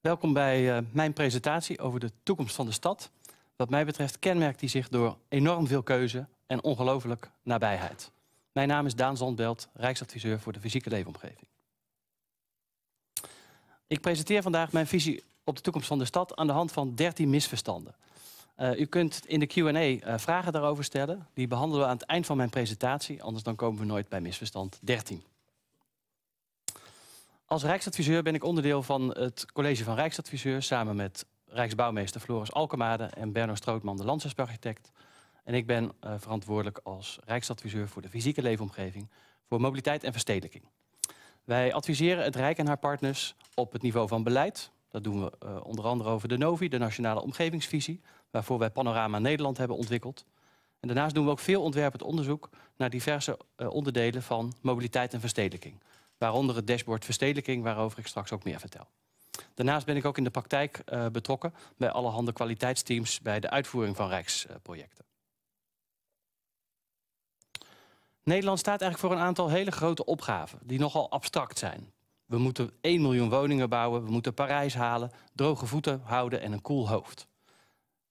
Welkom bij eh, mijn presentatie over de toekomst van de stad. Wat mij betreft kenmerkt die zich door enorm veel keuze en ongelooflijk nabijheid. Mijn naam is Daan Zandbelt, Rijksadviseur voor de fysieke leefomgeving. Ik presenteer vandaag mijn visie op de toekomst van de stad aan de hand van 13 misverstanden. Eh, u kunt in de Q&A eh, vragen daarover stellen. Die behandelen we aan het eind van mijn presentatie, anders dan komen we nooit bij misverstand 13. Als Rijksadviseur ben ik onderdeel van het College van Rijksadviseurs... samen met Rijksbouwmeester Floris Alkemade en Berno Strootman, de landschapsarchitect. En ik ben eh, verantwoordelijk als Rijksadviseur voor de fysieke leefomgeving... voor mobiliteit en verstedelijking. Wij adviseren het Rijk en haar partners op het niveau van beleid. Dat doen we eh, onder andere over de NOVI, de Nationale Omgevingsvisie... waarvoor wij Panorama Nederland hebben ontwikkeld. En daarnaast doen we ook veel ontwerpend onderzoek... naar diverse eh, onderdelen van mobiliteit en verstedelijking. Waaronder het dashboard verstedelijking, waarover ik straks ook meer vertel. Daarnaast ben ik ook in de praktijk eh, betrokken bij allerhande kwaliteitsteams bij de uitvoering van Rijksprojecten. Nederland staat eigenlijk voor een aantal hele grote opgaven die nogal abstract zijn. We moeten 1 miljoen woningen bouwen, we moeten Parijs halen, droge voeten houden en een koel cool hoofd.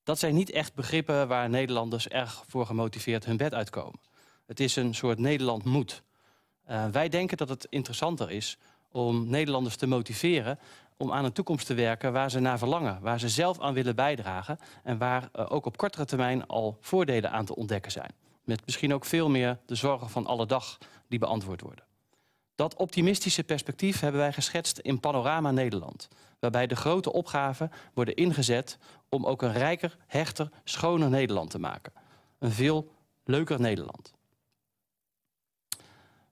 Dat zijn niet echt begrippen waar Nederlanders erg voor gemotiveerd hun bed uitkomen. Het is een soort Nederland moet. Eh, wij denken dat het interessanter is om Nederlanders te motiveren om aan een toekomst te werken waar ze naar verlangen, waar ze zelf aan willen bijdragen en waar eh, ook op kortere termijn al voordelen aan te ontdekken zijn. Met misschien ook veel meer de zorgen van alle dag die beantwoord worden. Dat optimistische perspectief hebben wij geschetst in Panorama Nederland, waarbij de grote opgaven worden ingezet om ook een rijker, hechter, schoner Nederland te maken. Een veel leuker Nederland.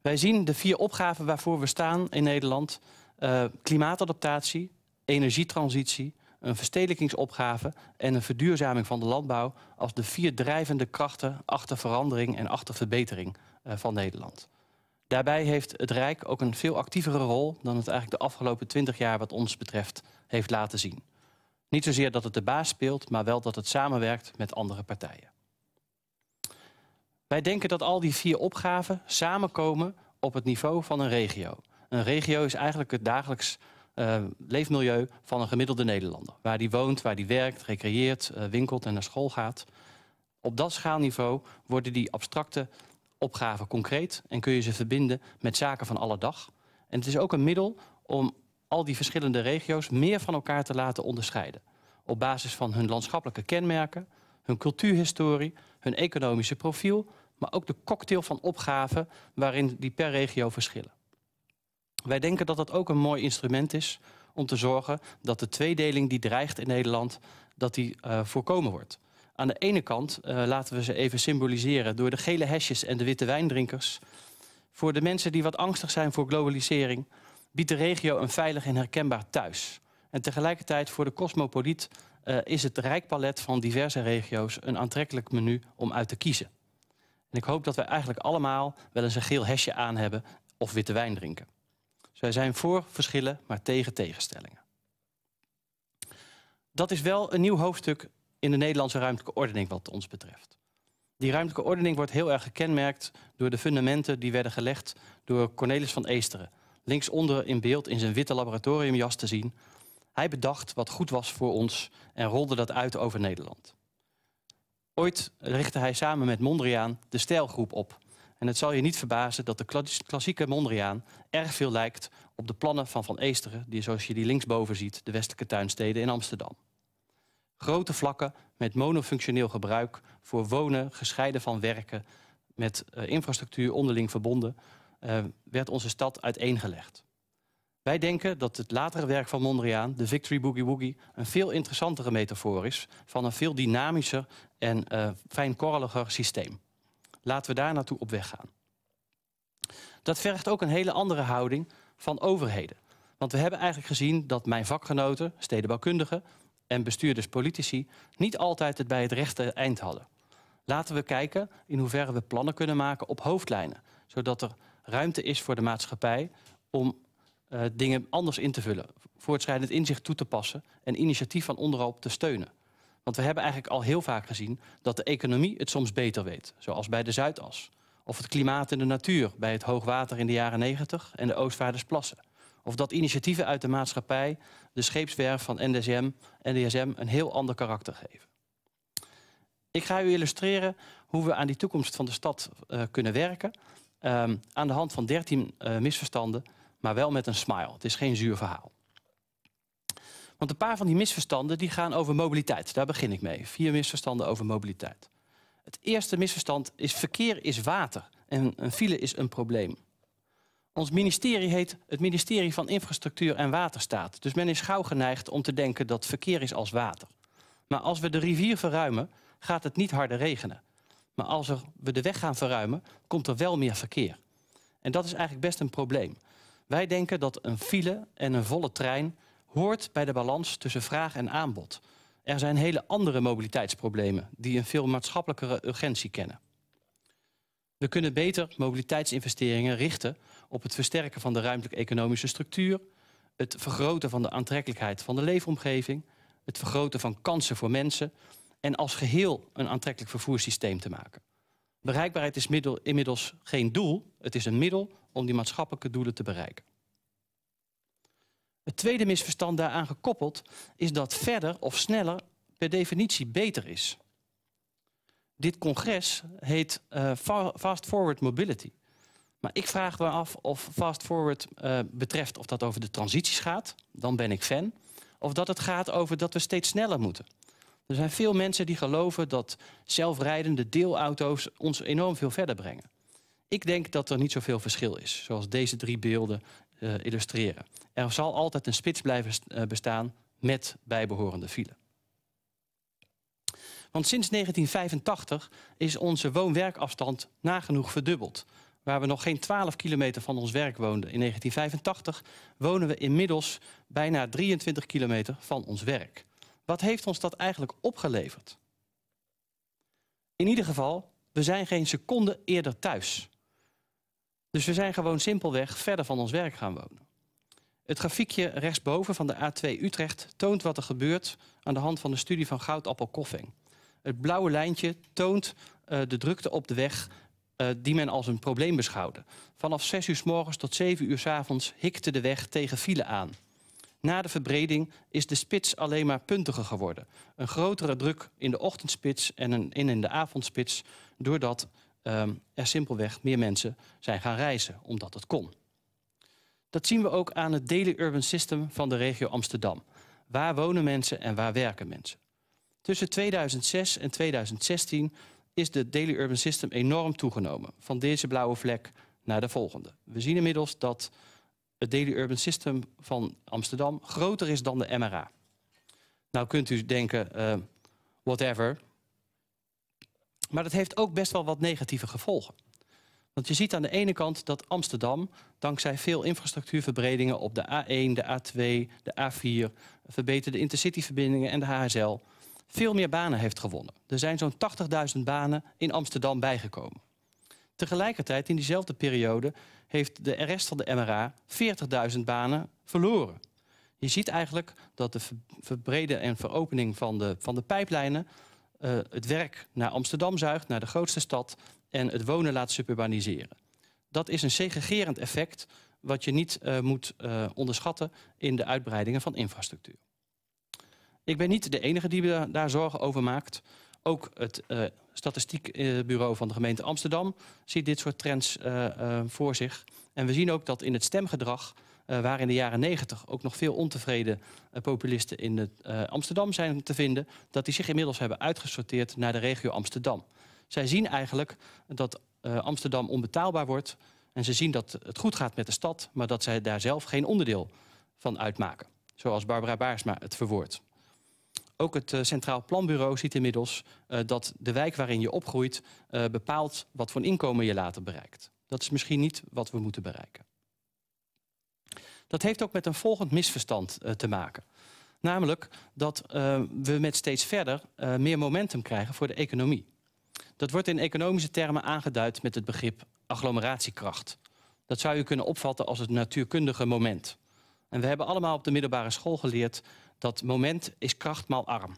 Wij zien de vier opgaven waarvoor we staan in Nederland. Eh, klimaatadaptatie, energietransitie, een verstedelijkingsopgave en een verduurzaming van de landbouw als de vier drijvende krachten achter verandering en achter verbetering eh, van Nederland. Daarbij heeft het Rijk ook een veel actievere rol dan het eigenlijk de afgelopen twintig jaar wat ons betreft heeft laten zien. Niet zozeer dat het de baas speelt, maar wel dat het samenwerkt met andere partijen. Wij denken dat al die vier opgaven samenkomen op het niveau van een regio. Een regio is eigenlijk het dagelijks eh, leefmilieu van een gemiddelde Nederlander. Waar die woont, waar die werkt, recreëert, eh, winkelt en naar school gaat. Op dat schaalniveau worden die abstracte opgaven concreet en kun je ze verbinden met zaken van alle dag. En het is ook een middel om al die verschillende regio's meer van elkaar te laten onderscheiden. Op basis van hun landschappelijke kenmerken, hun cultuurhistorie, hun economische profiel maar ook de cocktail van opgaven waarin die per regio verschillen. Wij denken dat dat ook een mooi instrument is om te zorgen dat de tweedeling die dreigt in Nederland, dat die eh, voorkomen wordt. Aan de ene kant eh, laten we ze even symboliseren door de gele hesjes en de witte wijndrinkers. Voor de mensen die wat angstig zijn voor globalisering, biedt de regio een veilig en herkenbaar thuis. En tegelijkertijd voor de cosmopoliet eh, is het rijkpalet palet van diverse regio's een aantrekkelijk menu om uit te kiezen. En ik hoop dat wij eigenlijk allemaal wel eens een geel hesje aan hebben of witte wijn drinken. Dus wij zijn voor verschillen, maar tegen tegenstellingen. Dat is wel een nieuw hoofdstuk in de Nederlandse ruimtelijke ordening wat ons betreft. Die ruimtelijke ordening wordt heel erg gekenmerkt door de fundamenten die werden gelegd door Cornelis van Eesteren. Linksonder in beeld in zijn witte laboratoriumjas te zien. Hij bedacht wat goed was voor ons en rolde dat uit over Nederland. Ooit richtte hij samen met Mondriaan de Stijlgroep op. En het zal je niet verbazen dat de klassieke Mondriaan erg veel lijkt op de plannen van Van Eesteren, die zoals je die linksboven ziet, de westelijke tuinsteden in Amsterdam. Grote vlakken met monofunctioneel gebruik voor wonen, gescheiden van werken, met eh, infrastructuur onderling verbonden, eh, werd onze stad uiteengelegd. Wij denken dat het latere werk van Mondriaan, de Victory Boogie Woogie, een veel interessantere metafoor is van een veel dynamischer en uh, fijnkorreliger systeem. Laten we daar naartoe op weg gaan. Dat vergt ook een hele andere houding van overheden. Want we hebben eigenlijk gezien dat mijn vakgenoten, stedenbouwkundigen en bestuurders politici niet altijd het bij het rechte eind hadden. Laten we kijken in hoeverre we plannen kunnen maken op hoofdlijnen, zodat er ruimte is voor de maatschappij om eh, dingen anders in te vullen. Voortschrijdend inzicht toe te passen en initiatief van onderop te steunen. Want we hebben eigenlijk al heel vaak gezien dat de economie het soms beter weet. Zoals bij de Zuidas. Of het klimaat en de natuur bij het hoogwater in de jaren 90 en de Oostvaardersplassen. Of dat initiatieven uit de maatschappij, de scheepswerf van NDSM en DSM een heel ander karakter geven. Ik ga u illustreren hoe we aan die toekomst van de stad eh, kunnen werken. Ehm, aan de hand van dertien eh, misverstanden maar wel met een smile. Het is geen zuur verhaal. Want een paar van die misverstanden die gaan over mobiliteit. Daar begin ik mee. Vier misverstanden over mobiliteit. Het eerste misverstand is verkeer is water en een file is een probleem. Ons ministerie heet het ministerie van Infrastructuur en Waterstaat. Dus men is gauw geneigd om te denken dat verkeer is als water. Maar als we de rivier verruimen, gaat het niet harder regenen. Maar als we de weg gaan verruimen, komt er wel meer verkeer. En dat is eigenlijk best een probleem. Wij denken dat een file en een volle trein hoort bij de balans tussen vraag en aanbod. Er zijn hele andere mobiliteitsproblemen die een veel maatschappelijkere urgentie kennen. We kunnen beter mobiliteitsinvesteringen richten op het versterken van de ruimtelijk-economische structuur, het vergroten van de aantrekkelijkheid van de leefomgeving, het vergroten van kansen voor mensen en als geheel een aantrekkelijk vervoerssysteem te maken. Bereikbaarheid is inmiddels geen doel, het is een middel om die maatschappelijke doelen te bereiken. Het tweede misverstand daaraan gekoppeld is dat verder of sneller per definitie beter is. Dit congres heet eh, Fast Forward Mobility. Maar ik vraag me af of Fast Forward eh, betreft of dat over de transities gaat, dan ben ik fan, of dat het gaat over dat we steeds sneller moeten. Er zijn veel mensen die geloven dat zelfrijdende deelauto's ons enorm veel verder brengen. Ik denk dat er niet zoveel verschil is, zoals deze drie beelden eh, illustreren. Er zal altijd een spits blijven eh, bestaan met bijbehorende file. Want sinds 1985 is onze woon-werkafstand nagenoeg verdubbeld. Waar we nog geen 12 kilometer van ons werk woonden in 1985, wonen we inmiddels bijna 23 kilometer van ons werk. Wat heeft ons dat eigenlijk opgeleverd? In ieder geval, we zijn geen seconde eerder thuis. Dus we zijn gewoon simpelweg verder van ons werk gaan wonen. Het grafiekje rechtsboven van de A2 Utrecht toont wat er gebeurt aan de hand van de studie van Goudappel Koffing. Het blauwe lijntje toont eh, de drukte op de weg eh, die men als een probleem beschouwde. Vanaf 6 uur s morgens tot 7 uur s avonds hikte de weg tegen file aan. Na de verbreding is de spits alleen maar puntiger geworden. Een grotere druk in de ochtendspits en een in, in de avondspits... doordat um, er simpelweg meer mensen zijn gaan reizen, omdat het kon. Dat zien we ook aan het Daily Urban System van de regio Amsterdam. Waar wonen mensen en waar werken mensen? Tussen 2006 en 2016 is de Daily Urban System enorm toegenomen. Van deze blauwe vlek naar de volgende. We zien inmiddels dat het Daily Urban System van Amsterdam groter is dan de MRA. Nou kunt u denken, eh, whatever, maar dat heeft ook best wel wat negatieve gevolgen. Want je ziet aan de ene kant dat Amsterdam, dankzij veel infrastructuurverbredingen op de A1, de A2, de A4, verbeterde intercityverbindingen en de HSL, veel meer banen heeft gewonnen. Er zijn zo'n 80.000 banen in Amsterdam bijgekomen. Tegelijkertijd, in diezelfde periode, heeft de rest van de MRA 40.000 banen verloren. Je ziet eigenlijk dat de verbreden en veropening van de, van de pijplijnen eh, het werk naar Amsterdam zuigt, naar de grootste stad, en het wonen laat suburbaniseren. Dat is een segregerend effect wat je niet eh, moet eh, onderschatten in de uitbreidingen van infrastructuur. Ik ben niet de enige die daar zorgen over maakt. Ook het statistiekbureau van de gemeente Amsterdam ziet dit soort trends voor zich. En we zien ook dat in het stemgedrag eh, waar in de jaren 90 ook nog veel ontevreden eh, populisten in eh, Amsterdam zijn te vinden, dat die zich inmiddels hebben uitgesorteerd naar de regio Amsterdam. Zij zien eigenlijk dat Amsterdam onbetaalbaar wordt en ze zien dat het goed gaat met de stad, maar dat zij daar zelf geen onderdeel van uitmaken. Zoals Barbara Baarsma het verwoordt. Ook het Centraal Planbureau ziet inmiddels dat de wijk waarin je opgroeit bepaalt wat voor inkomen je later bereikt. Dat is misschien niet wat we moeten bereiken. Dat heeft ook met een volgend misverstand eh, te maken. Namelijk dat eh, we met steeds verder eh, meer momentum krijgen voor de economie. Dat wordt in economische termen aangeduid met het begrip agglomeratiekracht. Dat zou je kunnen opvatten als het natuurkundige moment. En we hebben allemaal op de middelbare school geleerd dat moment is kracht maal arm.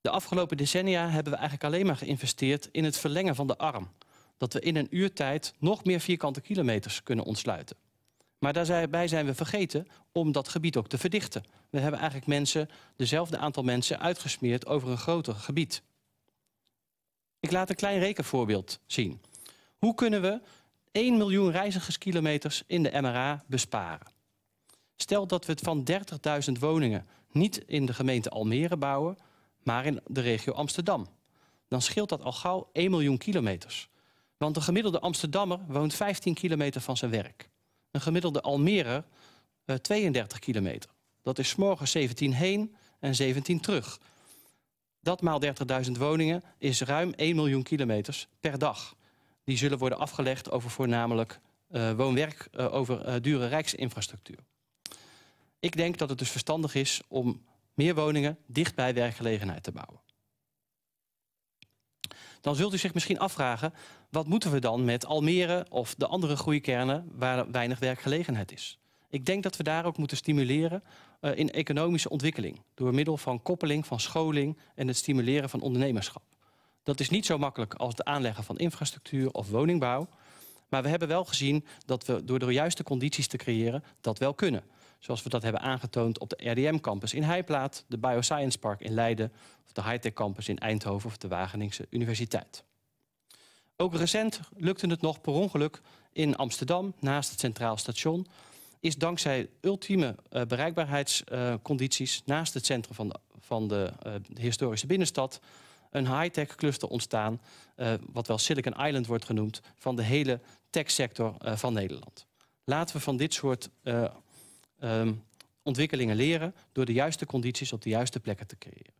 De afgelopen decennia hebben we eigenlijk alleen maar geïnvesteerd in het verlengen van de arm. Dat we in een uurtijd nog meer vierkante kilometers kunnen ontsluiten. Maar daarbij zijn we vergeten om dat gebied ook te verdichten. We hebben eigenlijk mensen, dezelfde aantal mensen uitgesmeerd over een groter gebied. Ik laat een klein rekenvoorbeeld zien. Hoe kunnen we 1 miljoen reizigerskilometers in de MRA besparen? Stel dat we het van 30.000 woningen niet in de gemeente Almere bouwen, maar in de regio Amsterdam. Dan scheelt dat al gauw 1 miljoen kilometers. Want de gemiddelde Amsterdammer woont 15 kilometer van zijn werk een gemiddelde Almere 32 eh, kilometer. Dat is morgen 17 heen en 17 terug. Dat maal 30.000 woningen is ruim 1 miljoen kilometers per dag. Die zullen worden afgelegd over voornamelijk eh, woonwerk, eh, over dure rijksinfrastructuur. Ik denk dat het dus verstandig is om meer woningen dicht bij werkgelegenheid te bouwen dan zult u zich misschien afvragen... wat moeten we dan met Almere of de andere groeikernen... waar weinig werkgelegenheid is? Ik denk dat we daar ook moeten stimuleren eh, in economische ontwikkeling... door middel van koppeling van scholing en het stimuleren van ondernemerschap. Dat is niet zo makkelijk als het aanleggen van infrastructuur of woningbouw... maar we hebben wel gezien dat we door de juiste condities te creëren dat wel kunnen... Zoals we dat hebben aangetoond op de RDM-campus in Heijplaat, de Bioscience Park in Leiden... of de Hightech Campus in Eindhoven of de Wageningse Universiteit. Ook recent lukte het nog per ongeluk in Amsterdam, naast het Centraal Station... is dankzij ultieme eh, bereikbaarheidscondities eh, naast het centrum van de, van de, eh, historische binnenstad... een high-tech cluster ontstaan, wat wel Silicon Island wordt genoemd... van de hele techsector van Nederland. Laten we van dit soort Ehm, ontwikkelingen leren door de juiste condities op de juiste plekken te creëren.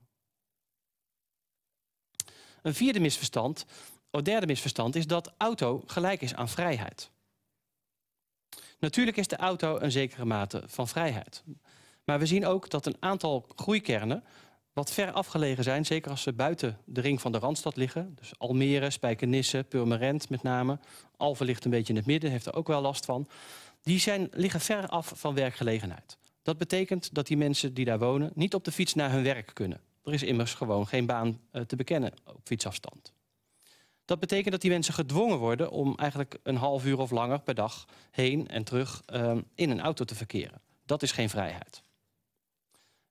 Een vierde misverstand, of derde misverstand, is dat auto gelijk is aan vrijheid. Natuurlijk is de auto een zekere mate van vrijheid. Maar we zien ook dat een aantal groeikernen wat ver afgelegen zijn, zeker als ze buiten de ring van de Randstad liggen. Dus Almere, Spijkenisse, Purmerend met name. Alphen ligt een beetje in het midden, heeft er ook wel last van die zijn, liggen ver af van werkgelegenheid. Dat betekent dat die mensen die daar wonen niet op de fiets naar hun werk kunnen. Er is immers gewoon geen baan eh, te bekennen op fietsafstand. Dat betekent dat die mensen gedwongen worden om eigenlijk een half uur of langer per dag heen en terug ehm, in een auto te verkeren. Dat is geen vrijheid.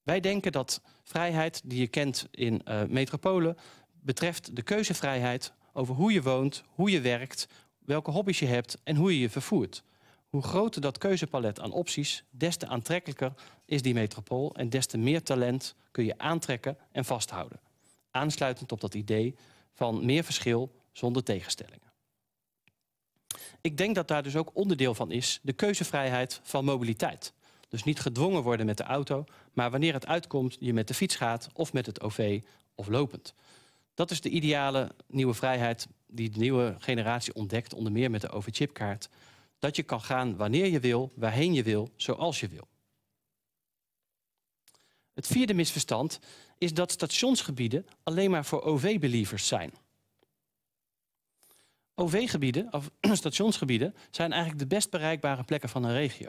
Wij denken dat vrijheid die je kent in eh, metropolen betreft de keuzevrijheid over hoe je woont, hoe je werkt, welke hobby's je hebt en hoe je je vervoert. Hoe groter dat keuzepalet aan opties, des te aantrekkelijker is die metropool... en des te meer talent kun je aantrekken en vasthouden. Aansluitend op dat idee van meer verschil zonder tegenstellingen. Ik denk dat daar dus ook onderdeel van is de keuzevrijheid van mobiliteit. Dus niet gedwongen worden met de auto, maar wanneer het uitkomt je met de fiets gaat of met het OV of lopend. Dat is de ideale nieuwe vrijheid die de nieuwe generatie ontdekt, onder meer met de OV-chipkaart dat je kan gaan wanneer je wil, waarheen je wil, zoals je wil. Het vierde misverstand is dat stationsgebieden alleen maar voor OV-believers zijn. OV-gebieden, of stationsgebieden, zijn eigenlijk de best bereikbare plekken van een regio.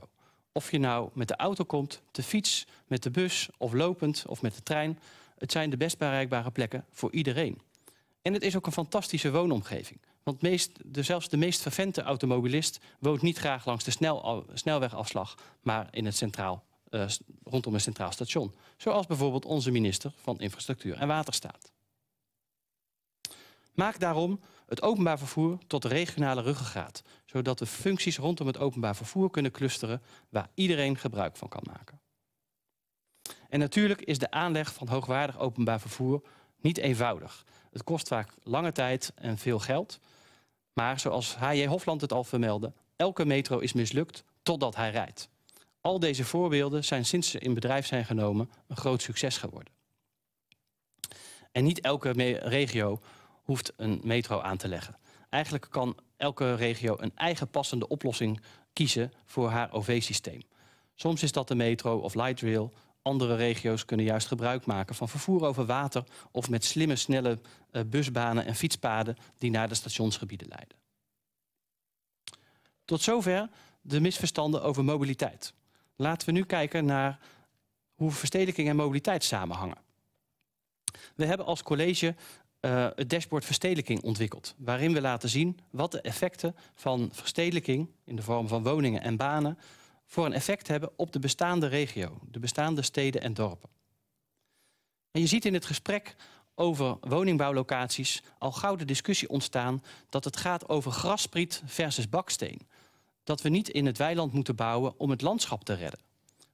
Of je nou met de auto komt, de fiets, met de bus, of lopend, of met de trein. Het zijn de best bereikbare plekken voor iedereen. En het is ook een fantastische woonomgeving. Want meest, zelfs de meest vervente automobilist woont niet graag langs de snel, snelwegafslag, maar in het centraal, eh, rondom een centraal station. Zoals bijvoorbeeld onze minister van Infrastructuur en Waterstaat. Maak daarom het openbaar vervoer tot de regionale ruggengraat, zodat de functies rondom het openbaar vervoer kunnen clusteren waar iedereen gebruik van kan maken. En natuurlijk is de aanleg van hoogwaardig openbaar vervoer niet eenvoudig. Het kost vaak lange tijd en veel geld, maar zoals H.J. Hofland het al vermeldde, elke metro is mislukt totdat hij rijdt. Al deze voorbeelden zijn sinds ze in bedrijf zijn genomen een groot succes geworden. En niet elke regio hoeft een metro aan te leggen. Eigenlijk kan elke regio een eigen passende oplossing kiezen voor haar OV-systeem. Soms is dat de metro of light rail, andere regio's kunnen juist gebruik maken van vervoer over water of met slimme, snelle eh, busbanen en fietspaden die naar de stationsgebieden leiden. Tot zover de misverstanden over mobiliteit. Laten we nu kijken naar hoe verstedelijking en mobiliteit samenhangen. We hebben als college eh, het dashboard verstedelijking ontwikkeld. Waarin we laten zien wat de effecten van verstedelijking in de vorm van woningen en banen voor een effect hebben op de bestaande regio, de bestaande steden en dorpen. En je ziet in het gesprek over woningbouwlocaties al gauw de discussie ontstaan dat het gaat over graspriet versus baksteen. Dat we niet in het weiland moeten bouwen om het landschap te redden.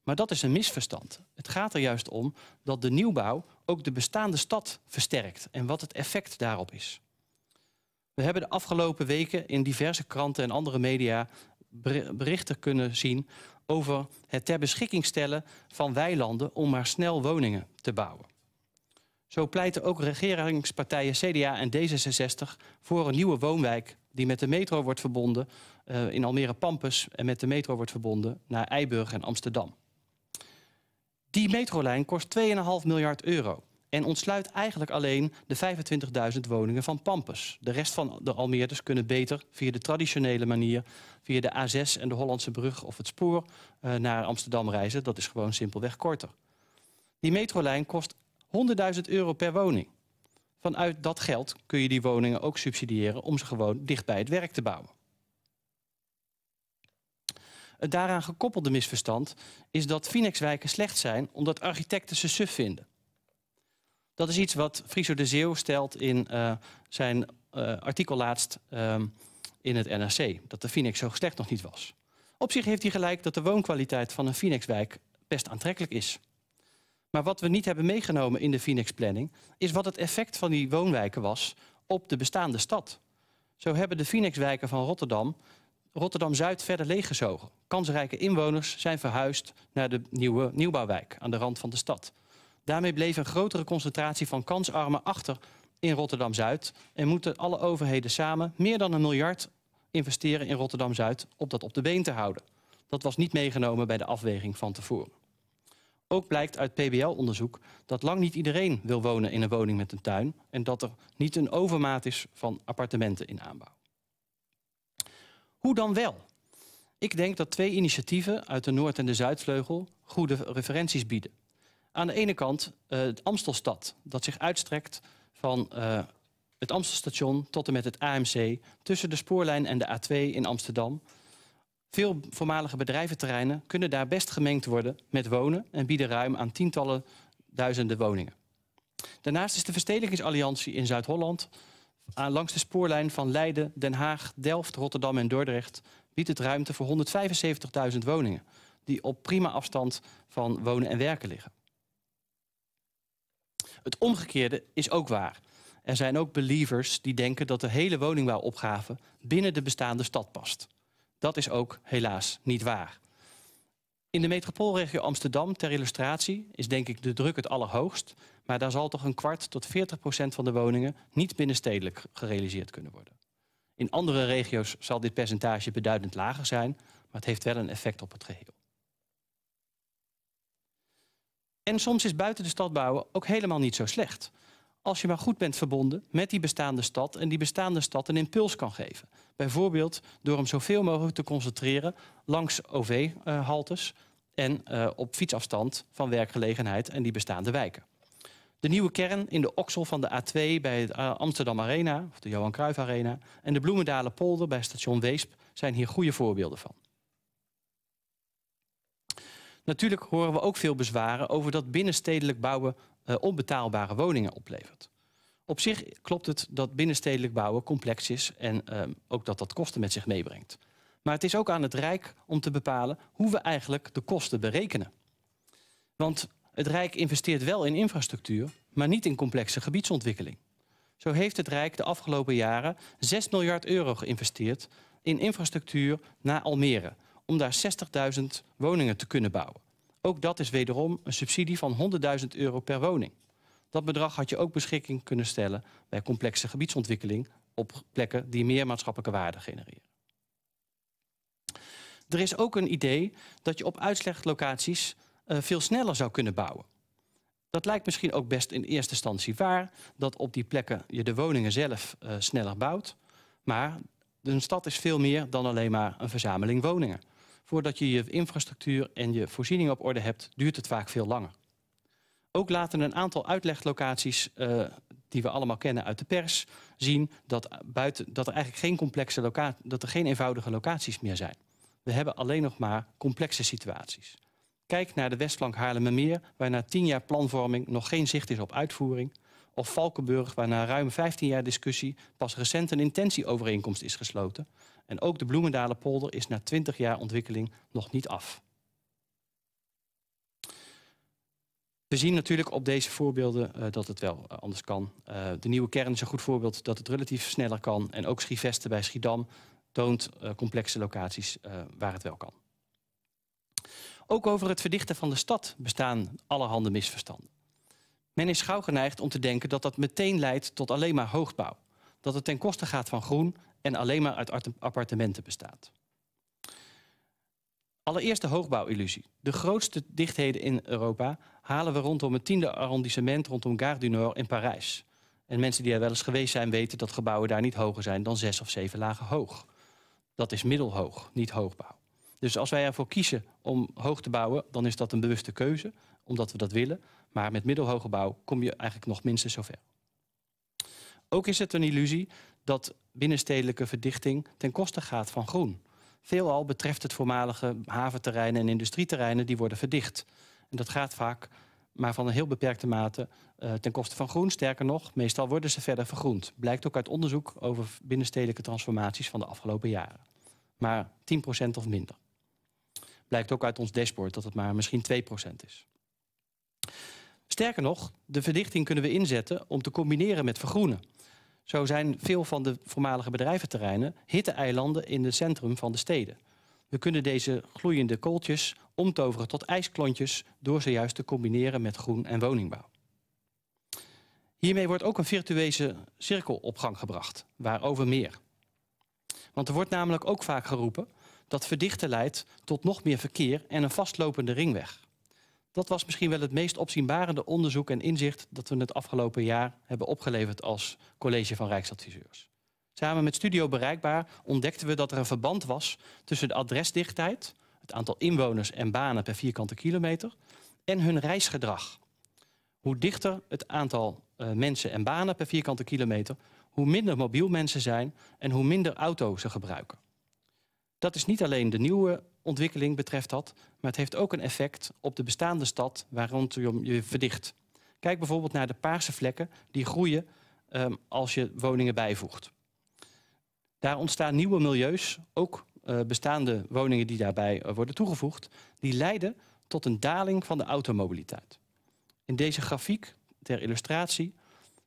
Maar dat is een misverstand. Het gaat er juist om dat de nieuwbouw ook de bestaande stad versterkt en wat het effect daarop is. We hebben de afgelopen weken in diverse kranten en andere media berichten kunnen zien over het ter beschikking stellen van weilanden om maar snel woningen te bouwen. Zo pleiten ook regeringspartijen CDA en D66 voor een nieuwe woonwijk die met de metro wordt verbonden eh, in Almere Pampus en met de metro wordt verbonden naar Eiburg en Amsterdam. Die metrolijn kost 2,5 miljard euro en ontsluit eigenlijk alleen de 25.000 woningen van Pampus. De rest van de Almeerders kunnen beter via de traditionele manier, via de A6 en de Hollandse brug of het spoor eh, naar Amsterdam reizen. Dat is gewoon simpelweg korter. Die metrolijn kost 100.000 euro per woning. Vanuit dat geld kun je die woningen ook subsidiëren om ze gewoon dicht bij het werk te bouwen. Het daaraan gekoppelde misverstand is dat Phoenixwijken slecht zijn omdat architecten ze suf vinden. Dat is iets wat Friso de Zeeuw stelt in eh, zijn eh, artikel laatst ehm, in het NRC. Dat de Phoenix zo slecht nog niet was. Op zich heeft hij gelijk dat de woonkwaliteit van een Phoenixwijk best aantrekkelijk is. Maar wat we niet hebben meegenomen in de Phoenix-planning... is wat het effect van die woonwijken was op de bestaande stad. Zo hebben de Phoenixwijken van Rotterdam Rotterdam-Zuid verder leeggezogen. Kansrijke inwoners zijn verhuisd naar de nieuwe nieuwbouwwijk aan de rand van de stad. Daarmee bleef een grotere concentratie van kansarmen achter in Rotterdam-Zuid... en moeten alle overheden samen meer dan een miljard investeren in Rotterdam-Zuid... om dat op de been te houden. Dat was niet meegenomen bij de afweging van tevoren. Ook blijkt uit PBL-onderzoek dat lang niet iedereen wil wonen in een woning met een tuin... en dat er niet een overmaat is van appartementen in aanbouw. Hoe dan wel? Ik denk dat twee initiatieven uit de Noord- en de Zuidvleugel goede referenties bieden. Aan de ene kant het eh, Amstelstad, dat zich uitstrekt van eh, het Amstelstation tot en met het AMC... tussen de spoorlijn en de A2 in Amsterdam... Veel voormalige bedrijventerreinen kunnen daar best gemengd worden met wonen en bieden ruim aan tientallen duizenden woningen. Daarnaast is de Verstedelijkingsalliantie in Zuid-Holland eh, langs de spoorlijn van Leiden, Den Haag, Delft, Rotterdam en Dordrecht biedt het ruimte voor 175.000 woningen die op prima afstand van wonen en werken liggen. Het omgekeerde is ook waar. Er zijn ook believers die denken dat de hele woningbouwopgave binnen de bestaande stad past. Dat is ook helaas niet waar. In de metropoolregio Amsterdam, ter illustratie, is denk ik de druk het allerhoogst. Maar daar zal toch een kwart tot 40 procent van de woningen niet binnenstedelijk gerealiseerd kunnen worden. In andere regio's zal dit percentage beduidend lager zijn, maar het heeft wel een effect op het geheel. En soms is buiten de stad bouwen ook helemaal niet zo slecht. Als je maar goed bent verbonden met die bestaande stad en die bestaande stad een impuls kan geven. Bijvoorbeeld door hem zoveel mogelijk te concentreren langs OV-haltes en eh, op fietsafstand van werkgelegenheid en die bestaande wijken. De nieuwe kern in de oksel van de A2 bij de eh, Amsterdam Arena, of de Johan Cruijff Arena, en de Bloemendalen Polder bij station Weesp zijn hier goede voorbeelden van. Natuurlijk horen we ook veel bezwaren over dat binnenstedelijk bouwen eh, onbetaalbare woningen oplevert. Op zich klopt het dat binnenstedelijk bouwen complex is en eh, ook dat dat kosten met zich meebrengt. Maar het is ook aan het Rijk om te bepalen hoe we eigenlijk de kosten berekenen. Want het Rijk investeert wel in infrastructuur, maar niet in complexe gebiedsontwikkeling. Zo heeft het Rijk de afgelopen jaren 6 miljard euro geïnvesteerd in infrastructuur naar Almere, om daar 60.000 woningen te kunnen bouwen. Ook dat is wederom een subsidie van 100.000 euro per woning. Dat bedrag had je ook beschikking kunnen stellen bij complexe gebiedsontwikkeling op plekken die meer maatschappelijke waarde genereren. Er is ook een idee dat je op uitslechtlocaties uh, eh, veel sneller zou kunnen bouwen. Dat lijkt misschien ook best in eerste instantie waar, dat op die plekken je de woningen zelf eh, sneller bouwt. Maar een stad is veel meer dan alleen maar een verzameling woningen. Voordat je je infrastructuur en je voorziening op orde hebt, duurt het vaak veel langer. Ook laten een aantal uitleglocaties, eh, die we allemaal kennen uit de pers, zien dat, buiten, dat er eigenlijk geen dat er geen eenvoudige locaties meer zijn. We hebben alleen nog maar complexe situaties. Kijk naar de Westflank Haarlemmermeer, waar na tien jaar planvorming nog geen zicht is op uitvoering of Valkenburg, waar na ruim 15 jaar discussie pas recent een intentieovereenkomst is gesloten. En ook de Bloemendalenpolder is na 20 jaar ontwikkeling nog niet af. We zien natuurlijk op deze voorbeelden eh, dat het wel eh, anders kan. Eh, de nieuwe kern is een goed voorbeeld dat het relatief sneller kan. En ook Schievesten bij Schiedam toont complexe locaties waar het wel kan. Ook over het verdichten van de stad bestaan allerhande misverstanden. Men is gauw geneigd om te denken dat dat meteen leidt tot alleen maar hoogbouw. Dat het ten koste gaat van groen en alleen maar uit appartementen bestaat. Allereerst de hoogbouwillusie. De grootste dichtheden in Europa halen we rondom het tiende arrondissement rondom Gare du Nord in Parijs. En mensen die er wel eens geweest zijn weten dat gebouwen daar niet hoger zijn dan zes of zeven lagen hoog. Dat is middelhoog, niet hoogbouw. Dus als wij ervoor kiezen om hoog te bouwen, dan is dat een bewuste keuze, omdat we dat willen. Maar met middelhoge bouw kom je eigenlijk nog minstens zover. Ook is het een illusie dat binnenstedelijke verdichting ten koste gaat van groen. Veelal betreft het voormalige haventerreinen en industrieterreinen die worden verdicht. En dat gaat vaak, maar van een heel beperkte mate, eh, ten koste van groen. Sterker nog, meestal worden ze verder vergroend. Blijkt ook uit onderzoek over binnenstedelijke transformaties van de afgelopen jaren. Maar 10% of minder. Blijkt ook uit ons dashboard dat het maar misschien 2% is. Sterker nog, de verdichting kunnen we inzetten om te combineren met vergroenen. Zo zijn veel van de voormalige bedrijventerreinen hitteeilanden in het centrum van de steden. We kunnen deze gloeiende kooltjes omtoveren tot ijsklontjes door ze juist te combineren met groen en woningbouw. Hiermee wordt ook een virtueuze cirkel op gang gebracht, waarover meer. Want er wordt namelijk ook vaak geroepen dat verdichten leidt tot nog meer verkeer en een vastlopende ringweg dat was misschien wel het meest opzienbarende onderzoek en inzicht dat we het afgelopen jaar hebben opgeleverd als college van Rijksadviseurs. Samen met Studio Bereikbaar ontdekten we dat er een verband was tussen de adresdichtheid, het aantal inwoners en banen per vierkante kilometer, en hun reisgedrag. Hoe dichter het aantal eh, mensen en banen per vierkante kilometer, hoe minder mobiel mensen zijn en hoe minder auto ze gebruiken. Dat is niet alleen de nieuwe ontwikkeling betreft dat, maar het heeft ook een effect op de bestaande stad waar rondom je verdicht. Kijk bijvoorbeeld naar de paarse vlekken die groeien ehm, als je woningen bijvoegt. Daar ontstaan nieuwe milieus, ook eh, bestaande woningen die daarbij eh, worden toegevoegd, die leiden tot een daling van de automobiliteit. In deze grafiek, ter illustratie,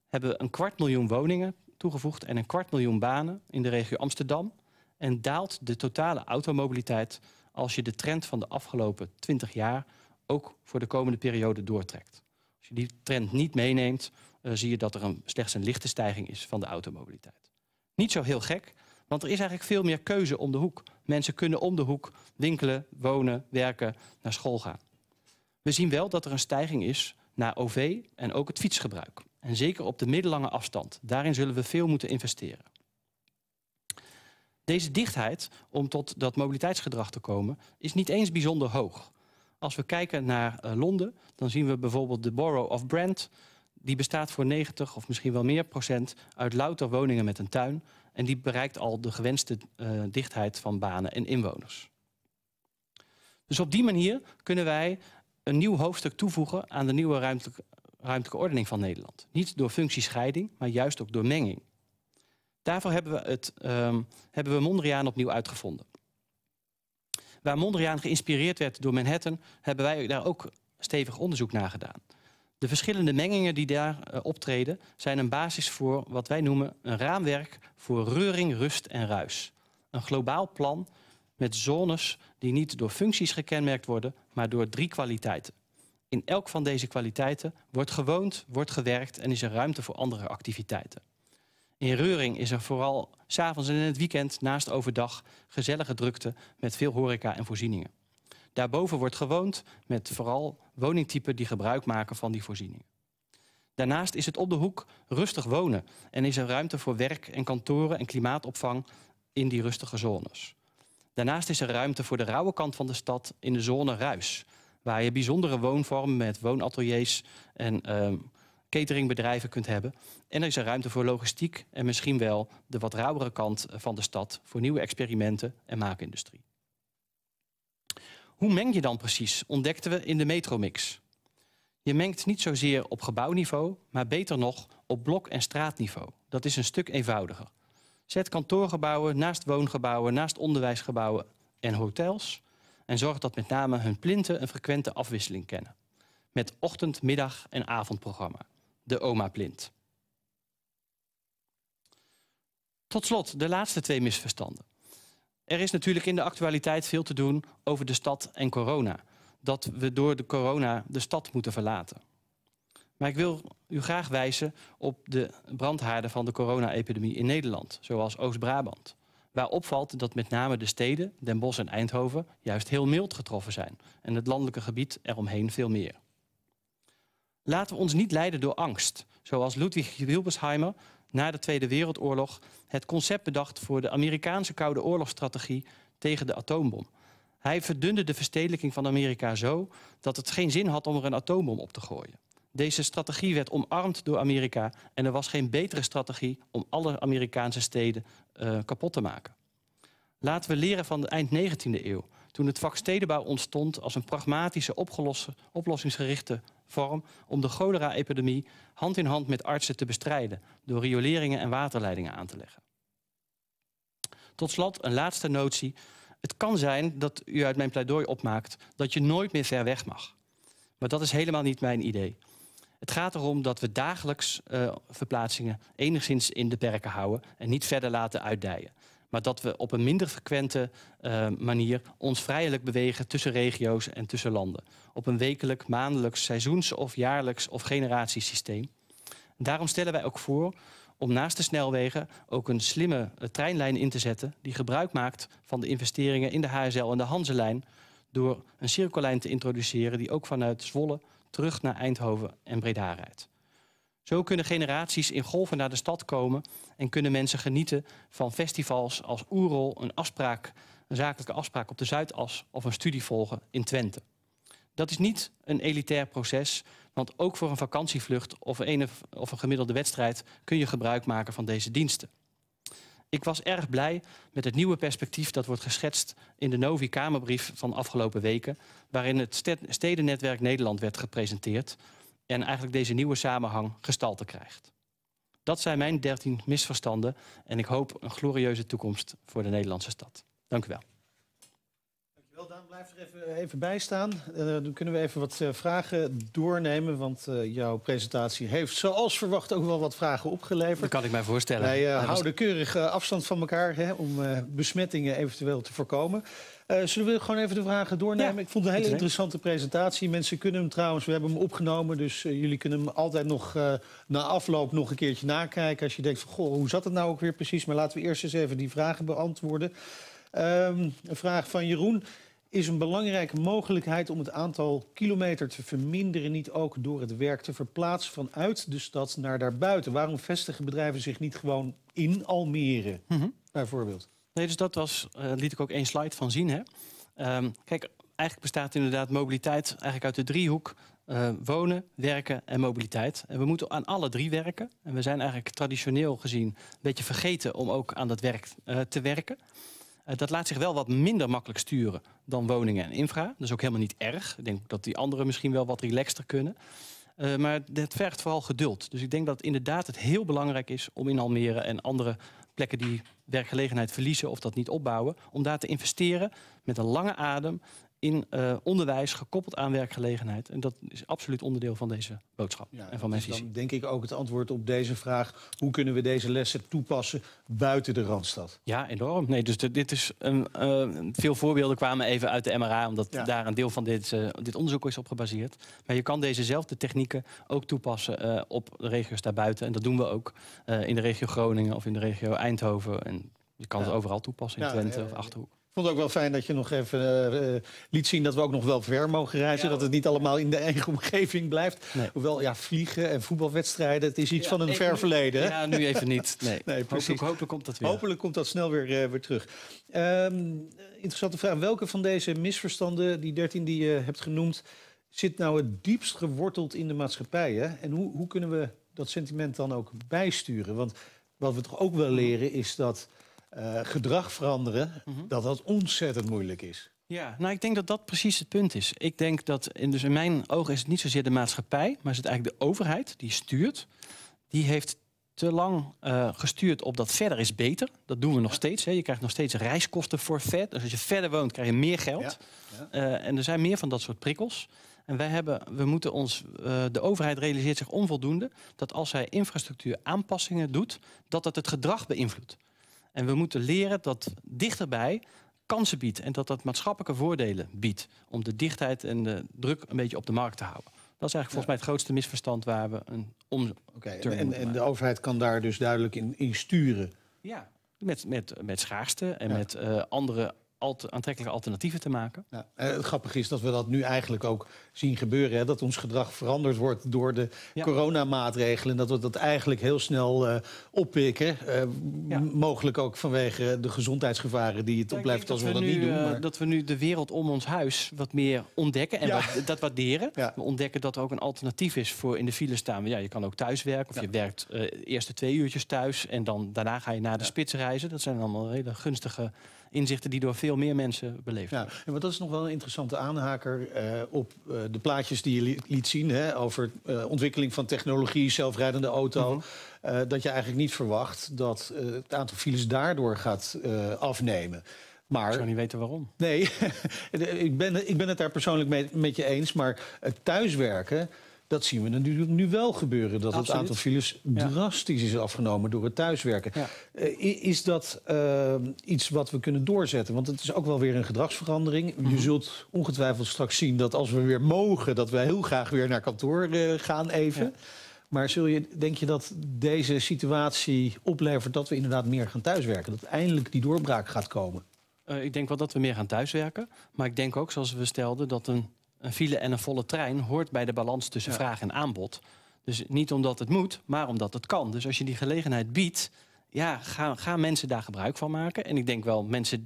hebben we een kwart miljoen woningen toegevoegd en een kwart miljoen banen in de regio Amsterdam en daalt de totale automobiliteit als je de trend van de afgelopen 20 jaar ook voor de komende periode doortrekt. Als je die trend niet meeneemt, eh, zie je dat er een, slechts een lichte stijging is van de automobiliteit. Niet zo heel gek, want er is eigenlijk veel meer keuze om de hoek. Mensen kunnen om de hoek winkelen, wonen, werken, naar school gaan. We zien wel dat er een stijging is naar OV en ook het fietsgebruik. En zeker op de middellange afstand. Daarin zullen we veel moeten investeren. Deze dichtheid om tot dat mobiliteitsgedrag te komen is niet eens bijzonder hoog. Als we kijken naar eh, Londen, dan zien we bijvoorbeeld de Borough of Brent. Die bestaat voor 90 of misschien wel meer procent uit louter woningen met een tuin. En die bereikt al de gewenste eh, dichtheid van banen en inwoners. Dus op die manier kunnen wij een nieuw hoofdstuk toevoegen aan de nieuwe ruimtelijke, ruimtelijke ordening van Nederland. Niet door functiescheiding, maar juist ook door menging. Daarvoor hebben we, het, ehm, hebben we Mondriaan opnieuw uitgevonden. Waar Mondriaan geïnspireerd werd door Manhattan... hebben wij daar ook stevig onderzoek naar gedaan. De verschillende mengingen die daar eh, optreden... zijn een basis voor wat wij noemen een raamwerk... voor reuring, rust en ruis. Een globaal plan met zones die niet door functies gekenmerkt worden... maar door drie kwaliteiten. In elk van deze kwaliteiten wordt gewoond, wordt gewerkt... en is er ruimte voor andere activiteiten. In Reuring is er vooral s'avonds en in het weekend naast overdag gezellige drukte met veel horeca en voorzieningen. Daarboven wordt gewoond met vooral woningtypen die gebruik maken van die voorzieningen. Daarnaast is het op de hoek rustig wonen en is er ruimte voor werk en kantoren en klimaatopvang in die rustige zones. Daarnaast is er ruimte voor de rauwe kant van de stad in de zone Ruis, waar je bijzondere woonvormen met woonateliers en ehm, cateringbedrijven kunt hebben. En er is een ruimte voor logistiek en misschien wel de wat rauwere kant eh, van de stad voor nieuwe experimenten en maakindustrie. Hoe meng je dan precies, ontdekten we in de metromix. Je mengt niet zozeer op gebouwniveau, maar beter nog op blok- en straatniveau. Dat is een stuk eenvoudiger. Zet kantoorgebouwen naast woongebouwen, naast onderwijsgebouwen en hotels. En zorg dat met name hun plinten een frequente afwisseling kennen. Met ochtend-, middag- en avondprogramma de oma blind. Tot slot de laatste twee misverstanden. Er is natuurlijk in de actualiteit veel te doen over de stad en corona. Dat we door de corona de stad moeten verlaten. Maar ik wil u graag wijzen op de brandhaarden van de corona-epidemie in Nederland, zoals Oost-Brabant. Waar opvalt dat met name de steden, Den Bosch en Eindhoven, juist heel mild getroffen zijn. En het landelijke gebied eromheen veel meer. Laten we ons niet leiden door angst, zoals Ludwig Wilbersheimer na de Tweede Wereldoorlog het concept bedacht voor de Amerikaanse Koude Oorlogsstrategie tegen de atoombom. Hij verdunde de verstedelijking van Amerika zo dat het geen zin had om er een atoombom op te gooien. Deze strategie werd omarmd door Amerika en er was geen betere strategie om alle Amerikaanse steden eh, kapot te maken. Laten we leren van de eind 19e eeuw, toen het vak stedenbouw ontstond als een pragmatische, oplossingsgerichte vorm om de cholera-epidemie hand in hand met artsen te bestrijden... door rioleringen en waterleidingen aan te leggen. Tot slot een laatste notie. Het kan zijn dat u uit mijn pleidooi opmaakt dat je nooit meer ver weg mag. Maar dat is helemaal niet mijn idee. Het gaat erom dat we dagelijks eh, verplaatsingen enigszins in de perken houden... en niet verder laten uitdijen maar dat we op een minder frequente eh, manier ons vrijelijk bewegen tussen regio's en tussen landen. Op een wekelijk, maandelijks, seizoens- of jaarlijks of generatiesysteem. Daarom stellen wij ook voor om naast de snelwegen ook een slimme eh, treinlijn in te zetten die gebruik maakt van de investeringen in de HSL en de Hanselijn door een cirkellijn te introduceren die ook vanuit Zwolle terug naar Eindhoven en Breda rijdt. Zo kunnen generaties in golven naar de stad komen en kunnen mensen genieten van festivals als Oerol, een, afspraak, een zakelijke afspraak op de Zuidas of een studie volgen in Twente. Dat is niet een elitair proces, want ook voor een vakantievlucht of een, of een gemiddelde wedstrijd kun je gebruik maken van deze diensten. Ik was erg blij met het nieuwe perspectief dat wordt geschetst in de Novi-Kamerbrief van afgelopen weken, waarin het Stedennetwerk Nederland werd gepresenteerd en eigenlijk deze nieuwe samenhang gestalte krijgt. Dat zijn mijn 13 misverstanden en ik hoop een glorieuze toekomst voor de Nederlandse stad. Dank u wel. Wel, Daan. Blijf er even, eh, even bij staan. Uh, dan kunnen we even wat eh, vragen doornemen. Want jouw presentatie heeft zoals verwacht ook wel wat vragen opgeleverd. Dat kan ik mij voorstellen. Wij houden keurig afstand van elkaar hè, om besmettingen eventueel te voorkomen. Eh, zullen we gewoon even de vragen doornemen? Ik vond het een hele interessante presentatie. Mensen kunnen hem trouwens, we hebben hem opgenomen. Dus eh, jullie kunnen hem altijd nog eh, na afloop nog een keertje nakijken. Als je denkt van, goh, hoe zat het nou ook weer precies? Maar laten we eerst eens even die vragen beantwoorden. Ehm, een vraag van Jeroen. Is een belangrijke mogelijkheid om het aantal kilometer te verminderen... niet ook door het werk te verplaatsen vanuit de stad naar daarbuiten? Waarom vestigen bedrijven zich niet gewoon in Almere, mm -hmm. bijvoorbeeld? Nee, dus dat was, uh, liet ik ook één slide van zien. Hè? Ehm, kijk, eigenlijk bestaat inderdaad mobiliteit eigenlijk uit de driehoek. Eh, wonen, werken en mobiliteit. En we moeten aan alle drie werken. En we zijn eigenlijk traditioneel gezien een beetje vergeten om ook aan dat werk eh, te werken. dat laat zich wel wat minder makkelijk sturen dan woningen en infra. Dat is ook helemaal niet erg. Ik denk dat die anderen misschien wel wat relaxter kunnen. maar het vergt vooral geduld. Dus ik denk dat inderdaad het heel belangrijk is om in Almere en andere plekken die werkgelegenheid verliezen of dat niet opbouwen, om daar te investeren met een lange adem in eh, onderwijs gekoppeld aan werkgelegenheid. En dat is absoluut onderdeel van deze boodschap en van mijn visie. Dan denk ik ook het antwoord op deze vraag: hoe kunnen we deze lessen toepassen buiten de randstad? Ja, enorm. Nee, dus dit is een, eh, veel voorbeelden kwamen even uit de MRA, omdat daar een deel van dit, eh, dit onderzoek is op gebaseerd. Maar je kan dezezelfde technieken ook toepassen op de regio's daarbuiten. En dat doen we ook in de regio Groningen of in de regio Eindhoven. En je kan het overal toepassen in Twente of Achterhoek vond het ook wel fijn dat je nog even eh, eh, liet zien dat we ook nog wel ver mogen reizen. Dat het niet allemaal in de eigen omgeving blijft. Hoewel, ja, vliegen en voetbalwedstrijden, het is iets van een ver verleden. Ja, nu even niet. Nee, Hopelijk, hopelijk, komt dat weer. Hopelijk komt dat snel weer, eh, weer terug. Ehm, interessante vraag. Welke van deze misverstanden, die 13 die je hebt genoemd, zit nou het diepst geworteld in de maatschappij? Hè? En hoe, hoe kunnen we dat sentiment dan ook bijsturen? Want wat we toch ook wel leren is dat eh, gedrag veranderen, mhm. dat dat ontzettend moeilijk is. Ja, nou ik denk dat dat precies het punt is. Ik denk dat, in, dus in mijn ogen is het niet zozeer de maatschappij, maar is het eigenlijk de overheid die stuurt. Die heeft te lang eh, gestuurd op dat verder is beter. Dat doen we nog steeds. Hè. Je krijgt nog steeds reiskosten voor vet. Dus als je verder woont, krijg je meer geld. Ja. Eh, en er zijn meer van dat soort prikkels. En wij hebben, we moeten ons, de overheid realiseert zich onvoldoende dat als zij infrastructuur aanpassingen doet, dat dat het gedrag beïnvloedt. En we moeten leren dat dichterbij kansen biedt en dat dat maatschappelijke voordelen biedt om de dichtheid en de druk een beetje op de markt te houden. Dat is eigenlijk volgens mij het grootste misverstand waar we een om. Okay, en, en de overheid kan daar dus duidelijk in, in sturen. Ja, met, met, met schaarste en met uh, andere aantrekkelijke alternatieven te maken. Ja. Eh, het grappige is dat we dat nu eigenlijk ook zien gebeuren. Hè? Dat ons gedrag veranderd wordt door de ja. coronamaatregelen. Dat we dat eigenlijk heel snel uh, oppikken. Eh, mogelijk ook vanwege de gezondheidsgevaren die het ja, oplevert als we, dat niet doen. Maar... Dat we nu de wereld om ons huis wat meer ontdekken en dat waarderen. We ontdekken dat er ook een alternatief is voor in de file staan. Ja, je kan ook thuis werken of je werkt uh, eerste twee uurtjes thuis... en dan daarna ga je naar de spits reizen. Dat zijn allemaal hele gunstige inzichten die door veel meer mensen beleefd worden. Ja, want dat is nog wel een interessante aanhaker eh, op eh, de plaatjes die je liet zien hè, over eh, ontwikkeling van technologie, zelfrijdende auto. Mhm. dat je eigenlijk niet verwacht dat het aantal files daardoor gaat afnemen. Maar, ik zou niet weten waarom. Nee, ik, ben, ik ben het daar persoonlijk mee, met je eens. Maar het thuiswerken dat zien we natuurlijk nu wel gebeuren. Dat het aantal files drastisch is afgenomen door het thuiswerken. Eh, is dat eh, iets wat we kunnen doorzetten? Want het is ook wel weer een gedragsverandering. Je mhm. zult ongetwijfeld straks zien dat als we weer mogen, dat we heel graag weer naar kantoor eh, gaan even. Maar zul je, denk je dat deze situatie oplevert dat we inderdaad meer gaan thuiswerken? Dat eindelijk die doorbraak gaat komen? ik denk wel dat we meer gaan thuiswerken. Maar ik denk ook, zoals we stelden, dat een een file en een volle trein hoort bij de balans tussen vraag en aanbod. Dus niet omdat het moet, maar omdat het kan. Dus als je die gelegenheid biedt, ja, ga, mensen daar gebruik van maken. En ik denk wel mensen.